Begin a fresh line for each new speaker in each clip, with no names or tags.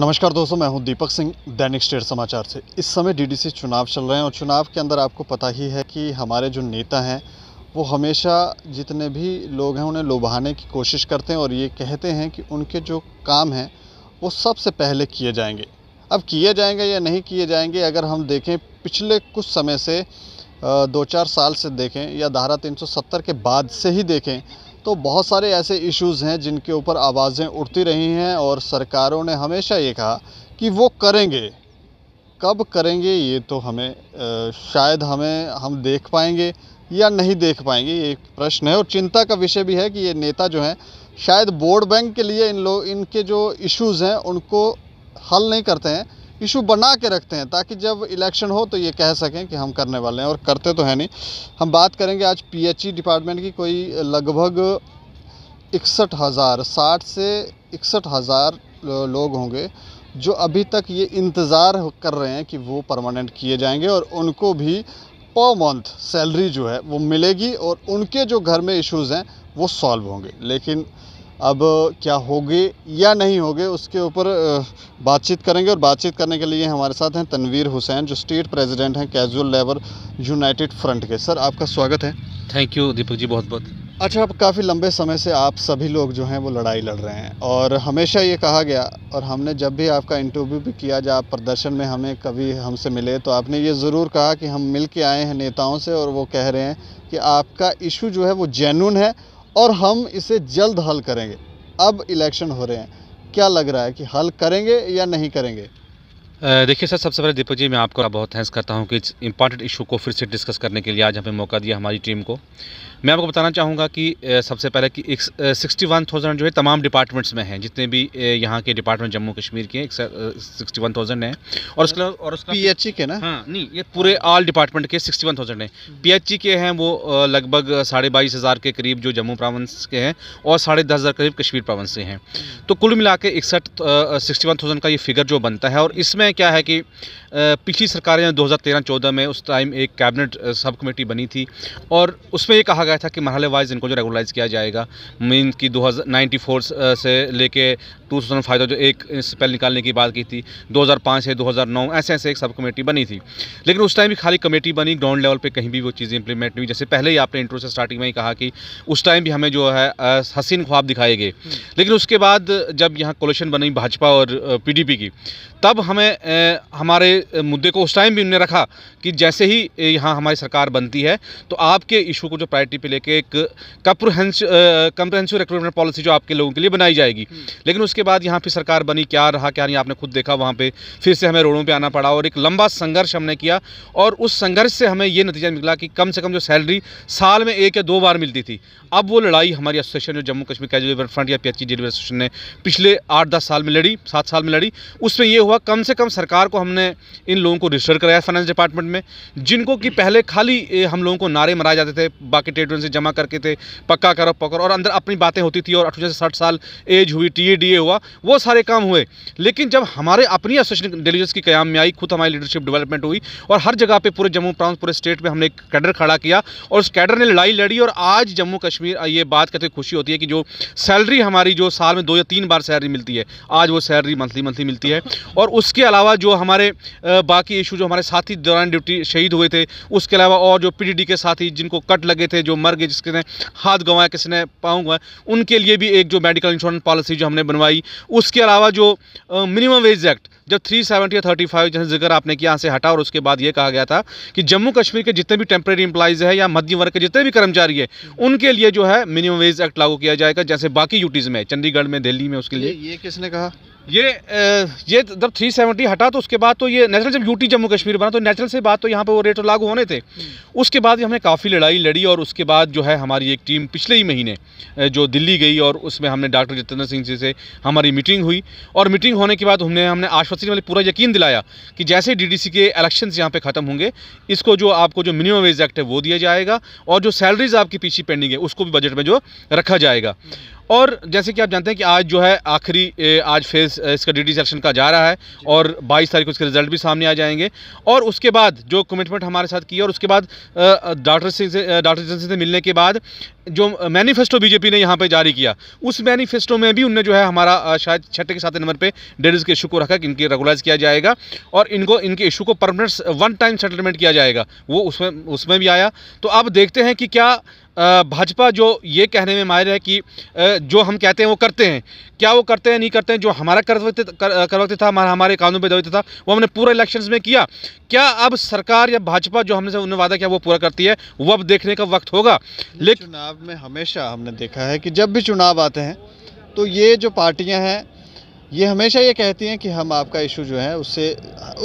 नमस्कार दोस्तों मैं हूं दीपक सिंह दैनिक स्टेट समाचार से इस समय डीडीसी चुनाव चल रहे हैं और चुनाव के अंदर आपको पता ही है कि हमारे जो नेता हैं वो हमेशा जितने भी लोग हैं उन्हें लुभाने की कोशिश करते हैं और ये कहते हैं कि उनके जो काम हैं वो सबसे पहले किए जाएंगे अब किए जाएंगे या नहीं किए जाएंगे अगर हम देखें पिछले कुछ समय से दो चार साल से देखें या धारा 370 के बाद से ही देखें तो बहुत सारे ऐसे इश्यूज़ हैं जिनके ऊपर आवाज़ें उठती रही हैं और सरकारों ने हमेशा ये कहा कि वो करेंगे कब करेंगे ये तो हमें आ, शायद हमें हम देख पाएंगे या नहीं देख पाएंगे ये एक प्रश्न है और चिंता का विषय भी है कि ये नेता जो हैं शायद बोर्ड बैंक के लिए इन लोग इनके जो इश्यूज़ हैं उनको हल नहीं करते हैं इशू बना के रखते हैं ताकि जब इलेक्शन हो तो ये कह सकें कि हम करने वाले हैं और करते तो है नहीं हम बात करेंगे आज पीएचई डिपार्टमेंट की कोई लगभग इकसठ हज़ार साठ से इकसठ हज़ार लोग होंगे जो अभी तक ये इंतज़ार कर रहे हैं कि वो परमानेंट किए जाएंगे और उनको भी पर मंथ सैलरी जो है वो मिलेगी और उनके जो घर में इश्यूज़ हैं वो सॉल्व होंगे लेकिन अब क्या होगी या नहीं होगी उसके ऊपर बातचीत करेंगे और बातचीत करने के लिए हमारे साथ हैं तनवीर हुसैन जो स्टेट प्रेसिडेंट हैं कैजुअल लेबर यूनाइटेड फ्रंट के सर आपका स्वागत है
थैंक यू दीपक जी बहुत बहुत
अच्छा अब काफ़ी लंबे समय से आप सभी लोग जो हैं वो लड़ाई लड़ रहे हैं और हमेशा ये कहा गया और हमने जब भी आपका इंटरव्यू भी किया जब आप प्रदर्शन में हमें कभी हमसे मिले तो आपने ये ज़रूर कहा कि हम मिल के आए हैं नेताओं से और वो कह रहे हैं कि आपका इशू जो है वो जेनून है और हम इसे जल्द हल करेंगे अब इलेक्शन हो रहे हैं क्या लग रहा है कि हल करेंगे या नहीं करेंगे
देखिए सर सबसे पहले दीपक जी मैं आपको बहुत थैंक्स करता हूँ कि इस इंपॉर्टेंट इशू को फिर से डिस्कस करने के लिए आज हमें मौका दिया हमारी टीम को मैं आपको बताना चाहूँगा कि सबसे पहले कि एक सिक्सटी वन थाउजेंड जो है तमाम डिपार्टमेंट्स में हैं जितने भी यहाँ के डिपार्टमेंट जम्मू कश्मीर के सिक्सटी वन थाउजेंड हैं और उसके और उसका पी एच ई के ना हाँ नहीं ये पूरे ऑल डिपार्टमेंट के सिक्सटी वन थाउजेंड हैं पी एच ई के हैं वो लगभग साढ़े बाईस हज़ार के करीब जो जम्मू प्रावंस के हैं और साढ़े दस हज़ार करीब कश्मीर प्रावंस के हैं हम्म। तो कुल मिला के इकसठ सिक्सटी वन थाउजेंड का ये फिगर जो बनता है और इसमें में क्या है कि पिछली सरकार ने 2013-14 में उस टाइम एक कैबिनेट सब कमेटी बनी थी और उसमें ये कहा गया था कि मरहल वाइज इनको जो रेगुलराइज किया जाएगा मीन की दो से लेके टू थाउजेंड जो एक स्पेल निकालने की बात की थी 2005 से 2009 ऐसे ऐसे एक सब कमेटी बनी थी लेकिन उस टाइम भी खाली कमेटी बनी ग्राउंड लेवल पर कहीं भी वो चीज़ें इंप्लीमेंट नहीं हुई जैसे पहले ही आपने इंट्रो से स्टार्टिंग में ही कहा कि उस टाइम भी हमें जो है हसीन ख्वाब दिखाए गए हम्म। लेकिन उसके बाद जब यहाँ कोलेशन बनी भाजपा और पी की तब हमें हमारे मुद्दे को उस टाइम भी उन्होंने रखा कि जैसे ही यहाँ हमारी सरकार बनती है तो आपके इशू को जो प्रायोरिटी पे लेके एक कम्प्रहेंसिव रिक्रूटमेंट पॉलिसी जो आपके लोगों के लिए बनाई जाएगी हम्म। लेकिन उसके बाद यहाँ पर सरकार बनी क्या रहा क्या नहीं आपने खुद देखा वहाँ पर फिर से हमें रोडों पर आना पड़ा और एक लंबा संघर्ष हमने किया और उस संघर्ष से हमें ये नतीजा निकला कि कम से कम जो सैलरी साल में एक या दो बार मिलती थी अब वो लड़ाई हमारी एसोसिएशन जो Jammu Kashmir casual labour front या पी एच एसोसिएशन ने पिछले आठ दस साल में लड़ी सात साल में लड़ी उसमें ये हुआ कम से कम कम सरकार को हमने इन लोगों को रजिस्टर कराया फाइनेंस डिपार्टमेंट में जिनको कि पहले खाली हम लोगों को नारे मराए जाते थे बाकी ट्रेड से जमा करके थे पक्का करो पकड़ो और अंदर अपनी बातें होती थी और अठारह से साठ साल एज हुई टी हुआ वो सारे काम हुए लेकिन जब हमारे अपनी एसोसिएशन डेलीजेंस की क्याम में आई खुद हमारी लीडरशिप डेवलपमेंट हुई और हर जगह पर पूरे जम्मू प्रांत पूरे स्टेट में हमने एक कैडर खड़ा किया और उस कैडर ने लड़ाई लड़ी और आज जम्मू कश्मीर ये बात करते खुशी होती है कि जो सैलरी हमारी जो साल में दो या तीन बार सैलरी मिलती है आज वो सैलरी मंथली मंथली मिलती है और उसके अलावा जो हमारे बाकी इशू जो हमारे साथी दौरान ड्यूटी शहीद हुए थे उसके अलावा और जो पीडीडी के साथी जिनको कट लगे थे जो मर गए जिसके हाथ गंवाया किसी ने पाँव गंवाया उनके लिए भी एक जो मेडिकल इंश्योरेंस पॉलिसी जो हमने बनवाई उसके अलावा जो मिनिमम वेज एक्ट जब 370 या फाइव जैसे जिक्र आपने किया से हटा और उसके बाद ये कहा गया था कि जम्मू कश्मीर के जितने भी टेम्प्रेरी एम्प्लाइज है या मध्यम वर्ग के जितने भी कर्मचारी है उनके लिए जो है मिनिमम वेज एक्ट लागू किया जाएगा जैसे बाकी यूटीज़ में चंडीगढ़ में दिल्ली में उसके लिए ये, ये किसने कहा ये ये जब 370 हटा तो उसके बाद तो ये नेचुरल जब यूटी जम्मू कश्मीर बना तो नेचुरल से बात तो यहाँ पे वो रेट लागू होने थे हम्म। उसके बाद हमने काफ़ी लड़ाई लड़ी और उसके बाद जो है हमारी एक टीम पिछले ही महीने जो दिल्ली गई और उसमें हमने डॉक्टर जितेंद्र सिंह जी से हमारी मीटिंग हुई और मीटिंग होने के बाद हमने हमने आश्वासन वाले पूरा यकीन दिलाया कि जैसे डी के इलेक्शन यहाँ पर ख़त्म होंगे इसको जो आपको जो मिनिमम वेज एक्ट है वो दिया जाएगा और जो सैलरीज आपकी पीछे पेंडिंग है उसको भी बजट में जो रखा जाएगा हम्म। और जैसे कि आप जानते हैं कि आज जो है आखिरी आज फेज़ इसका डी सेक्शन का जा रहा है और 22 तारीख को इसके रिजल्ट भी सामने आ जाएंगे और उसके बाद जो कमिटमेंट हमारे साथ की और उसके बाद डॉक्टर सिंह से डॉक्टर सिंह से मिलने के बाद जो मैनिफेस्टो बीजेपी ने यहाँ पे जारी किया उस मैनिफेस्टो में भी उनने जो है हमारा शायद छठे के सातवें नंबर पर डेडीज़ के इशू को रखा कि इनके रेगुलाइज किया जाएगा और इनको इनके इशू को परमानेंट वन टाइम सेटलमेंट किया जाएगा वो उसमें उसमें भी आया तो आप देखते हैं कि क्या भाजपा जो ये कहने में माहिर है कि जो हम कहते हैं वो करते हैं क्या वो करते हैं नहीं करते हैं जो हमारा करवक्त कर, था हमारा हमारे कानून पर दवित था वो हमने पूरा इलेक्शंस में किया क्या अब सरकार या भाजपा जो हमने उन्हें वादा किया वो पूरा करती है वो अब देखने का वक्त होगा लेकिन चुनाव में हमेशा हमने
देखा है कि जब भी चुनाव आते हैं तो ये जो पार्टियाँ हैं ये हमेशा ये कहती हैं कि हम आपका इशू जो है उससे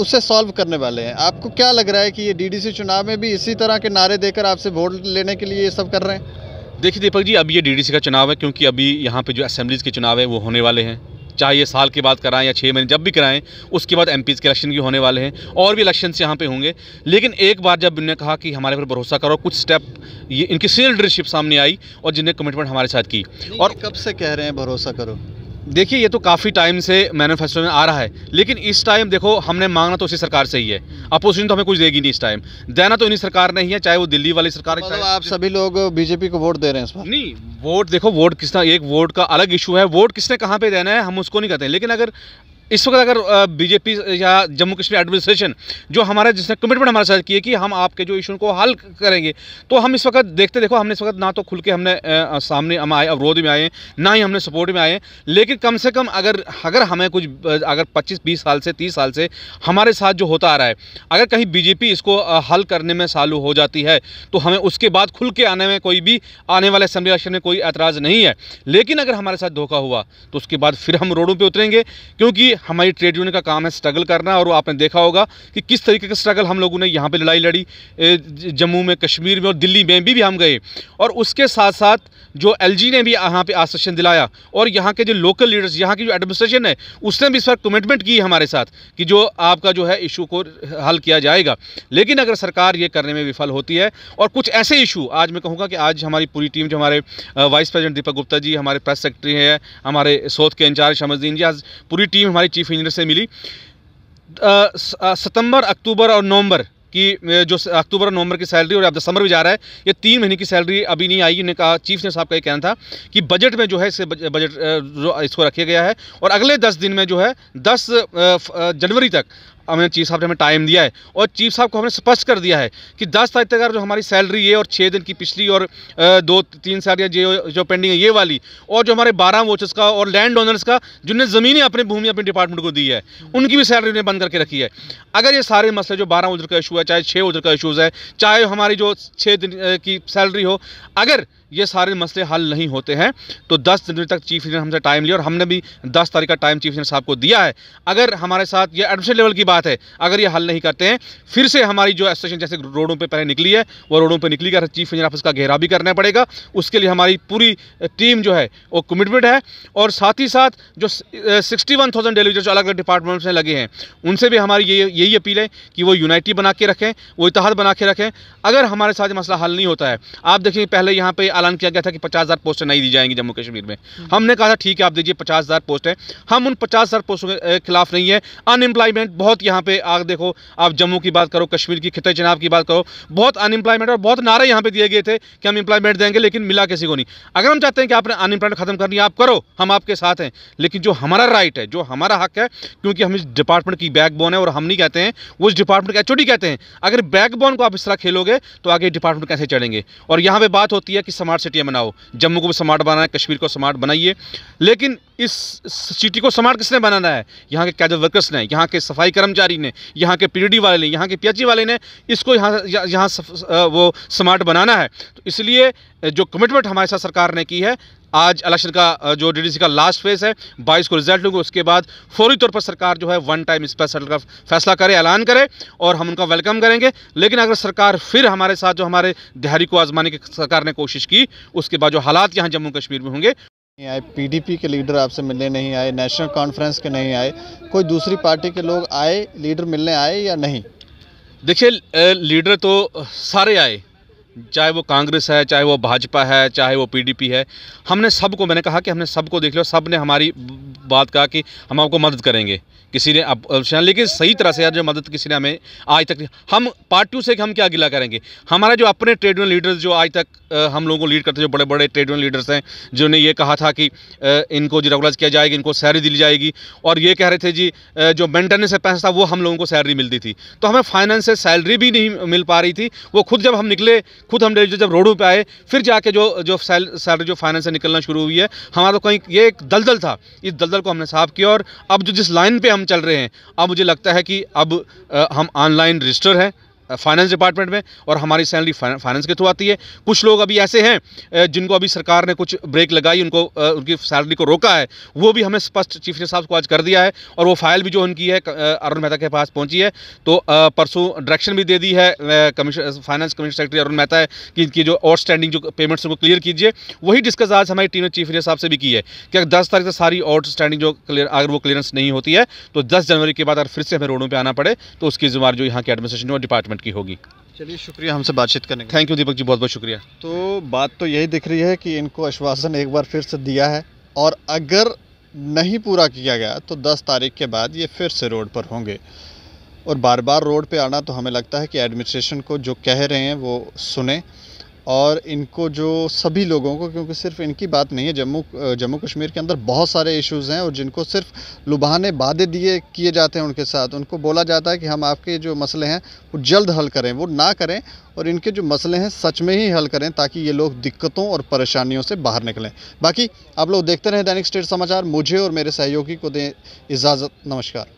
उससे सॉल्व करने वाले हैं आपको क्या लग रहा है कि ये डीडीसी चुनाव में भी इसी तरह के नारे देकर आपसे वोट लेने के लिए ये सब कर रहे हैं
देखिए दीपक जी अब ये डीडीसी का चुनाव है क्योंकि अभी यहाँ पे जो असेंबलीज़ के चुनाव है वो होने वाले हैं चाहे ये साल के बाद कराएं या छः महीने जब भी कराएं उसके बाद एम के इलेक्शन भी होने वाले हैं और भी इलेक्शन यहाँ पे होंगे लेकिन एक बार जब इन्होंने कहा कि हमारे पर भरोसा करो कुछ स्टेप ये इनकी सीनियर लीडरशिप सामने आई और जिन्हें कमिटमेंट हमारे साथ की और कब से कह रहे हैं भरोसा करो देखिए ये तो काफ़ी टाइम से मैनिफेस्टो में आ रहा है लेकिन इस टाइम देखो हमने मांगना तो इसी सरकार से ही है अपोजिशन तो हमें कुछ देगी नहीं इस टाइम देना तो इन्हीं सरकार नहीं है चाहे वो दिल्ली वाली सरकार मतलब आप सभी लोग बीजेपी को वोट दे रहे हैं इस बार नहीं वोट देखो वोट किसना एक वोट का अलग इशू है वोट किसने कहाँ पर देना है हम उसको नहीं कहते लेकिन अगर इस वक्त अगर बीजेपी या जम्मू कश्मीर एडमिनिस्ट्रेशन जो हमारा जिसने कमिटमेंट हमारे साथ किए कि हम आपके जो इशू को हल करेंगे तो हम इस वक्त देखते देखो हमने इस वक्त ना तो खुल के हमने आ, सामने हम आए अवरोध में आए ना ही हमने सपोर्ट में आए लेकिन कम से कम अगर अगर हमें कुछ अगर पच्चीस बीस साल से तीस साल से हमारे साथ जो होता आ रहा है अगर कहीं बीजेपी इसको हल करने में सालू हो जाती है तो हमें उसके बाद खुल के आने में कोई भी आने वाले असम्बली इलेक्शन में कोई एतराज़ नहीं है लेकिन अगर हमारे साथ धोखा हुआ तो उसके बाद फिर हम रोडों पर उतरेंगे क्योंकि हमारी ट्रेड यूनियन का काम है स्ट्रगल करना और आपने देखा होगा कि किस तरीके का स्ट्रगल हम लोगों ने यहाँ पर लड़ाई लड़ी जम्मू में कश्मीर में और दिल्ली में भी, भी हम गए और उसके साथ साथ जो एलजी ने भी यहाँ पे आश्वासन दिलाया और यहाँ के जो लोकल लीडर्स यहाँ की जो एडमिनिस्ट्रेशन है उसने भी इस पर कमिटमेंट की हमारे साथ कि जो आपका जो है इशू को हल किया जाएगा लेकिन अगर सरकार ये करने में विफल होती है और कुछ ऐसे इशू आज मैं कहूँगा कि आज हमारी पूरी टीम जो हमारे वाइस प्रेसिडेंट दीपक गुप्ता जी हमारे प्रेस सेक्रेटरी हैं हमारे सोध के इंचार्ज शमसदीन जी आज पूरी टीम हमारी चीफ इंजीनियर से मिली सितंबर अक्टूबर और नवंबर कि जो अक्टूबर नवंबर की सैलरी और अब दिसंबर भी जा रहा है ये तीन महीने की सैलरी अभी नहीं आई कहा चीफ ने साहब का ये कहना था कि बजट में जो है इसे बजट जो इसको रखे गया है और अगले दस दिन में जो है दस जनवरी तक हमने चीफ साहब ने हमें टाइम दिया है और चीफ साहब को हमने स्पष्ट कर दिया है कि दस तारीख तक जो हमारी सैलरी है और छः दिन की पिछली और दो तीन साल जो जो पेंडिंग है ये वाली और जो हमारे बारह वोचर्स का और लैंड ओनर्स का जिनने ज़मीनें अपने भूमि अपने डिपार्टमेंट को दी है उनकी भी सैलरी उन्हें बंद करके रखी है अगर ये सारे मसले जो बारह उजर का इशू है चाहे छः उजर का इशूज़ है चाहे हमारी जो छः दिन की सैलरी हो अगर ये सारे मसले हल नहीं होते हैं तो दस जनवरी तक चीफ इंजीनियर हमसे टाइम लिया और हमने भी दस तारीख का टाइम चीफ इंजीनियर साहब को दिया है अगर हमारे साथ ये एडमिशन लेवल की बात है अगर ये हल नहीं करते हैं फिर से हमारी जो एसोसिएशन जैसे रोडों पर पहले निकली है वो रोडों पर निकली कर चीफ इंजीनियर ऑफिस का घेरा भी करना पड़ेगा उसके लिए हमारी पूरी टीम जो है वो कमिटमेंट है और साथ ही साथ जो सिक्सटी वन थाउजेंड अलग अलग डिपार्टमेंट्स में लगे हैं उनसे भी हमारी यही अपील है कि वो यूनाइटी बना के रखें वो इतिहाद बना के रखें अगर हमारे साथ मसला हल नहीं होता है आप देखिए पहले यहाँ पर ऐलान किया गया था कि पचास हज़ार पोस्टें नहीं दी जाएंगी जम्मू कश्मीर में हमने कहा था ठीक है आप दीजिए पचास हज़ार पोस्टें हम उन पचास हज़ार पोस्टों के खिलाफ नहीं है अनएम्प्लॉयमेंट बहुत यहाँ पे आग देखो आप जम्मू की बात करो कश्मीर की खिते चनाब की बात करो बहुत अनएम्प्लॉयमेंट और बहुत नारे यहाँ पर दिए गए थे कि हम एम्प्लॉयमेंट देंगे लेकिन मिला किसी को नहीं अगर हम चाहते हैं कि आपने अनएम्प्लॉयमेंट खत्म करनी आप करो हम आपके साथ हैं लेकिन जो हमारा राइट है जो हमारा हक है क्योंकि हम इस डिपार्टमेंट की बैकबोन है और हम नहीं कहते हैं वो इस डिपार्टमेंट का एचओडी कहते हैं अगर बैकबोन को आप इस तरह खेलोगे तो आगे डिपार्टमेंट कैसे चढ़ेंगे और यहाँ पर बात होती है कि स्मार्ट सिटियाँ बनाओ जम्मू को भी स्मार्ट बनाना है कश्मीर को स्मार्ट बनाइए लेकिन इस सिटी को स्मार्ट किसने बनाना है यहाँ के कैज वर्कर्स ने यहाँ के सफाई कर्मचारी ने यहाँ के पी वाले ने यहाँ के पी वाले ने इसको यहाँ यहाँ वो स्मार्ट बनाना है तो इसलिए जो कमिटमेंट हमारे साथ सरकार ने की है आज इलेक्शन का जो डीडीसी का लास्ट फेज है बाईस को रिजल्ट होंगे उसके बाद फौरी तौर पर सरकार जो है वन टाइम स्पेशल का फैसला करे ऐलान करे और हम उनका वेलकम करेंगे लेकिन अगर सरकार फिर हमारे साथ जो हमारे दिहाड़ी को आजमाने की सरकार ने कोशिश की उसके बाद जो हालात यहाँ जम्मू कश्मीर में होंगे
आए पीडीपी के लीडर आपसे मिलने नहीं आए नेशनल कॉन्फ्रेंस के नहीं आए कोई दूसरी पार्टी के लोग आए लीडर मिलने आए या नहीं
देखिए लीडर तो सारे आए चाहे वो कांग्रेस है चाहे वो भाजपा है चाहे वो पीडीपी है हमने सबको मैंने कहा कि हमने सबको देख लो सब ने हमारी बात कहा कि हम आपको मदद करेंगे किसी ने अब लेकिन सही तरह से यार जो मदद किसी ने हमें आज तक हम पार्टियों से हम क्या गिला करेंगे हमारा जो अपने ट्रेड यूनियन लीडर्स जो आज तक हम लोगों को लीड करते जो बड़े बड़े ट्रेड यूनियन लीडर्स हैं जिन्होंने ये कहा था कि इनको जो रेगुलर किया जाएगा इनको सैलरी दी जाएगी और ये कह रहे थे जी जो मेंटेनेंस का पैसा था वो हम लोगों को सैलरी मिलती थी तो हमें फाइनेंस से सैलरी भी नहीं मिल पा रही थी वो खुद जब हम निकले खुद हम जब रोडों पर आए फिर जाके जो जो सैलरी जो फाइनेंस से निकलना शुरू हुई है हमारा कहीं ये एक दलदल था इस दलदल को हमने साफ किया और अब जो जिस लाइन पर हम चल रहे हैं अब मुझे लगता है कि अब हम ऑनलाइन रजिस्टर हैं फाइनेंस डिपार्टमेंट में और हमारी सैलरी फाइनेंस के थ्रू आती है कुछ लोग अभी ऐसे हैं जिनको अभी सरकार ने कुछ ब्रेक लगाई उनको उनकी सैलरी को रोका है वो भी हमें स्पष्ट चीफ मिनिस्टर साहब को आज कर दिया है और वो फाइल भी जो उनकी है अरुण मेहता के पास पहुंची है तो परसों डायरेक्शन भी दे दी है commission finance commission secretary Arun Mehta है कि इनकी जो स्टैंडिंग जो पेमेंट्स उनको क्लियर कीजिए वही डिस्कस आज हमारी टीम ने चीफ मिनिस्टर साहब से भी की है कि अगर दस तारीख से सारी स्टैंडिंग जो क्लियर अगर वो क्लियरेंस नहीं होती है तो दस जनवरी के बाद अगर फिर से हमें रोडों पर आना पड़े तो उसकी जिम्मेवार जो यहाँ के एडमिनिस्ट्रेशन और डिपार्टमेंट गवर्नमेंट की होगी चलिए शुक्रिया हमसे बातचीत करने का थैंक यू दीपक जी बहुत बहुत शुक्रिया
तो बात तो यही दिख रही है कि इनको आश्वासन एक बार फिर से दिया है और अगर नहीं पूरा किया गया तो 10 तारीख के बाद ये फिर से रोड पर होंगे और बार बार रोड पे आना तो हमें लगता है कि एडमिनिस्ट्रेशन को जो कह रहे हैं वो सुने और इनको जो सभी लोगों को क्योंकि सिर्फ इनकी बात नहीं है जम्मू जम्मू कश्मीर के अंदर बहुत सारे इश्यूज़ हैं और जिनको सिर्फ लुभाने वादे दिए किए जाते हैं उनके साथ उनको बोला जाता है कि हम आपके जो मसले हैं वो जल्द हल करें वो ना करें और इनके जो मसले हैं सच में ही हल करें ताकि ये लोग दिक्कतों और परेशानियों से बाहर निकलें बाकी आप लोग देखते रहें दैनिक स्टेट समाचार मुझे और मेरे सहयोगी को दें इजाज़त नमस्कार